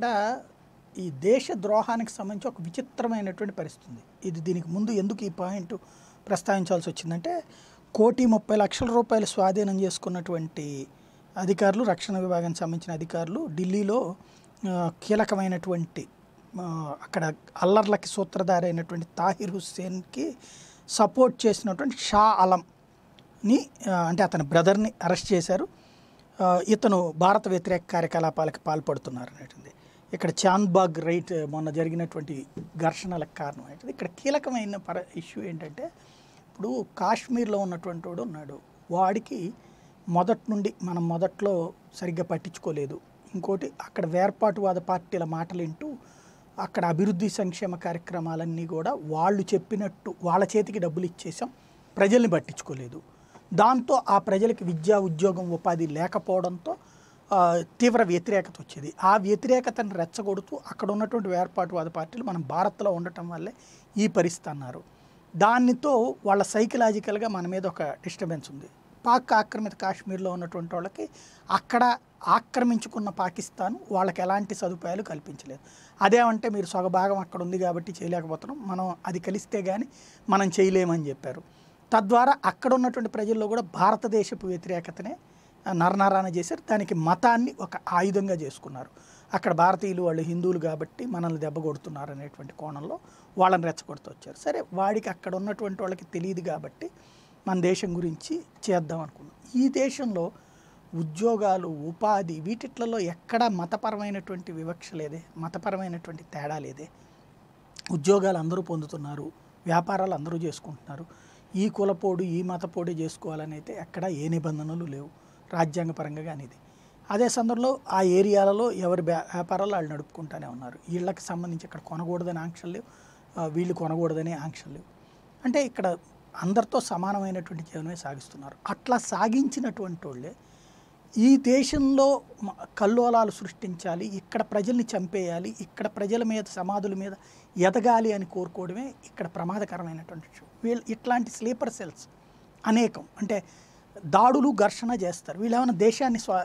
ఇక్కడ ఈ ద్రోహానికి సంబంధించి ఒక విచిత్రమైనటువంటి పరిస్థితి ఇది దీనికి ముందు ఎందుకు ఈ పాయింట్ ప్రస్తావించాల్సి వచ్చిందంటే కోటి ముప్పై లక్షల రూపాయలు స్వాధీనం చేసుకున్నటువంటి అధికారులు రక్షణ విభాగానికి సంబంధించిన అధికారులు ఢిల్లీలో కీలకమైనటువంటి అక్కడ అల్లర్లకి సూత్రధారైనటువంటి అయినటువంటి తాహిర్ హుస్సేన్కి సపోర్ట్ చేసినటువంటి షా అలంని అంటే అతని బ్రదర్ని అరెస్ట్ చేశారు ఇతను భారత వ్యతిరేక కార్యకలాపాలకు పాల్పడుతున్నారు అనేటువంటి ఇక్కడ చాంద్బాగ్ రైట్ మొన్న జరిగినటువంటి ఘర్షణలకు కారణం అవుతుంది ఇక్కడ కీలకమైన పర ఇష్యూ ఏంటంటే ఇప్పుడు కాశ్మీర్లో ఉన్నటువంటి వాడు ఉన్నాడు వాడికి మొదటి నుండి మనం మొదట్లో సరిగ్గా పట్టించుకోలేదు ఇంకోటి అక్కడ వేర్పాటువాద పార్టీల మాటలు వింటూ అక్కడ అభివృద్ధి సంక్షేమ కార్యక్రమాలన్నీ కూడా వాళ్ళు చెప్పినట్టు వాళ్ళ చేతికి డబ్బులు ఇచ్చేసాం ప్రజల్ని పట్టించుకోలేదు దాంతో ఆ ప్రజలకి విద్యా ఉద్యోగం ఉపాధి లేకపోవడంతో తీవ్ర వ్యతిరేకత వచ్చేది ఆ వ్యతిరేకతను రెచ్చగొడుతూ అక్కడ ఉన్నటువంటి వేర్పాటువాద పార్టీలు మనం భారత్లో ఉండటం వల్లే ఈ పరిస్థితి అన్నారు దానితో వాళ్ళ సైకలాజికల్గా మన మీద ఒక డిస్టర్బెన్స్ ఉంది పాక్ ఆక్రమిత కాశ్మీర్లో ఉన్నటువంటి వాళ్ళకి అక్కడ ఆక్రమించుకున్న పాకిస్తాన్ వాళ్ళకి ఎలాంటి సదుపాయాలు కల్పించలేదు అదేమంటే మీరు సగభాగం అక్కడ ఉంది కాబట్టి చేయలేకపోతున్నాం మనం అది కలిస్తే కానీ మనం చేయలేమని చెప్పారు తద్వారా అక్కడ ఉన్నటువంటి ప్రజల్లో కూడా భారతదేశపు వ్యతిరేకతనే నరనరాన చేశారు దానికి మతాన్ని ఒక ఆయుధంగా చేసుకున్నారు అక్కడ భారతీయులు వాళ్ళు హిందువులు కాబట్టి మనల్ని దెబ్బ కొడుతున్నారు అనేటువంటి కోణంలో వాళ్ళని రెచ్చగొడుతూ వచ్చారు సరే వాడికి అక్కడ ఉన్నటువంటి వాళ్ళకి తెలియదు కాబట్టి మన దేశం గురించి చేద్దాం అనుకున్నాం ఈ దేశంలో ఉద్యోగాలు ఉపాధి వీటిట్లలో ఎక్కడా మతపరమైనటువంటి వివక్ష లేదే మతపరమైనటువంటి తేడా లేదే ఉద్యోగాలు అందరూ పొందుతున్నారు వ్యాపారాలు అందరూ చేసుకుంటున్నారు ఈ కులపోడు ఈ మతపోడు చేసుకోవాలనైతే ఎక్కడా ఏ నిబంధనలు లేవు రాజ్యాంగపరంగా కానీ ఇది అదే సందర్భంలో ఆ ఏరియాలలో ఎవరి వ్యాపారాలు వాళ్ళు నడుపుకుంటూనే ఉన్నారు వీళ్ళకి సంబంధించి ఇక్కడ కొనకూడదని ఆంక్షలు లేవు వీళ్ళు కొనకూడదనే ఆంక్షలు లేవు అంటే ఇక్కడ అందరితో సమానమైనటువంటి జీవనమే సాగిస్తున్నారు అట్లా సాగించినటువంటి వాళ్ళే ఈ దేశంలో కల్లోలాలు సృష్టించాలి ఇక్కడ ప్రజల్ని చంపేయాలి ఇక్కడ ప్రజల మీద సమాధుల మీద ఎదగాలి అని కోరుకోవడమే ఇక్కడ ప్రమాదకరమైనటువంటి వీళ్ళు ఇట్లాంటి స్లీపర్ సెల్స్ అనేకం అంటే దాడులు ఘర్షణ చేస్తారు వీళ్ళు ఏమైనా దేశాన్ని స్వా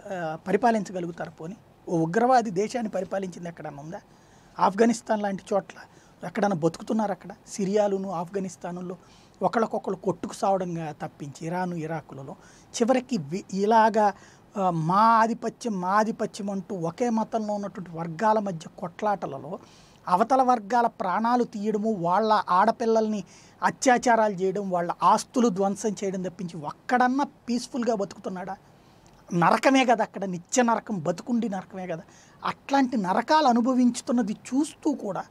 పరిపాలించగలుగుతారు పోని ఓ ఉగ్రవాది దేశాన్ని పరిపాలించింది ఎక్కడన్నా ఉందా ఆఫ్ఘనిస్తాన్ లాంటి చోట్ల ఎక్కడన్నా బతుకుతున్నారు అక్కడ సిరియాలును ఆఫ్ఘనిస్తాన్లో ఒకళ్ళకొకళ్ళు కొట్టుకు సావడంగా తప్పించి ఇరాను ఇరాకులలో చివరికి ఇలాగా మా ఆధిపత్యం మా ఆధిపత్యం అంటూ ఒకే మతంలో ఉన్నటువంటి వర్గాల మధ్య కొట్లాటలలో అవతల వర్గాల ప్రాణాలు తీయడము వాళ్ళ ఆడపిల్లల్ని అత్యాచారాలు చేయడం వాళ్ళ ఆస్తులు ధ్వంసం చేయడం తప్పించి ఒక్కడన్నా పీస్ఫుల్గా బతుకుతున్నాడా నరకమే కదా అక్కడ నిత్య నరకం బతుకుండి నరకమే కదా అట్లాంటి నరకాలు అనుభవించుతున్నది చూస్తూ కూడా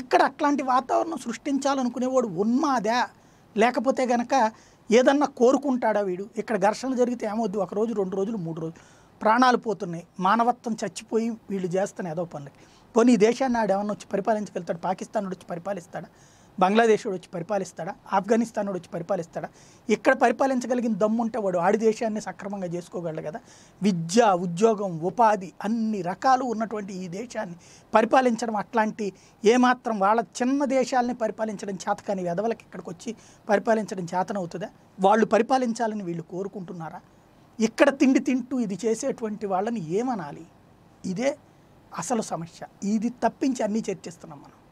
ఇక్కడ అట్లాంటి వాతావరణం సృష్టించాలనుకునేవాడు ఉన్మాదా లేకపోతే గనక ఏదన్నా కోరుకుంటాడా వీడు ఇక్కడ ఘర్షణలు జరిగితే ఏమవుద్దు ఒక రోజు రెండు రోజులు మూడు రోజులు ప్రాణాలు పోతున్నాయి మానవత్వం చచ్చిపోయి వీళ్ళు చేస్తున్న ఏదో పనులకి పోనీ ఈ దేశాన్ని ఆడేమన్నా వచ్చి పరిపాలించగలుగుతాడు పాకిస్తాన్ వచ్చి పరిపాలిస్తాడా బంగ్లాదేశ్ వాడు వచ్చి పరిపాలిస్తాడా ఆఫ్ఘనిస్తాన్ వాడు వచ్చి పరిపాలిస్తాడా ఇక్కడ పరిపాలించగలిగిన దమ్ముంటే వాడు ఆడి దేశాన్ని సక్రమంగా చేసుకోగలడు కదా విద్య ఉద్యోగం ఉపాధి అన్ని రకాలు ఉన్నటువంటి ఈ దేశాన్ని పరిపాలించడం అట్లాంటి ఏమాత్రం వాళ్ళ చిన్న దేశాలని పరిపాలించడం చేత కానీ వెదవలకి ఇక్కడికి వచ్చి పరిపాలించడం చేతనవుతుందా వాళ్ళు పరిపాలించాలని వీళ్ళు కోరుకుంటున్నారా ఇక్కడ తిండి తింటూ ఇది చేసేటువంటి వాళ్ళని ఏమనాలి ఇదే అసలు సమస్య ఇది తప్పించి అన్నీ చర్చిస్తున్నాం మనం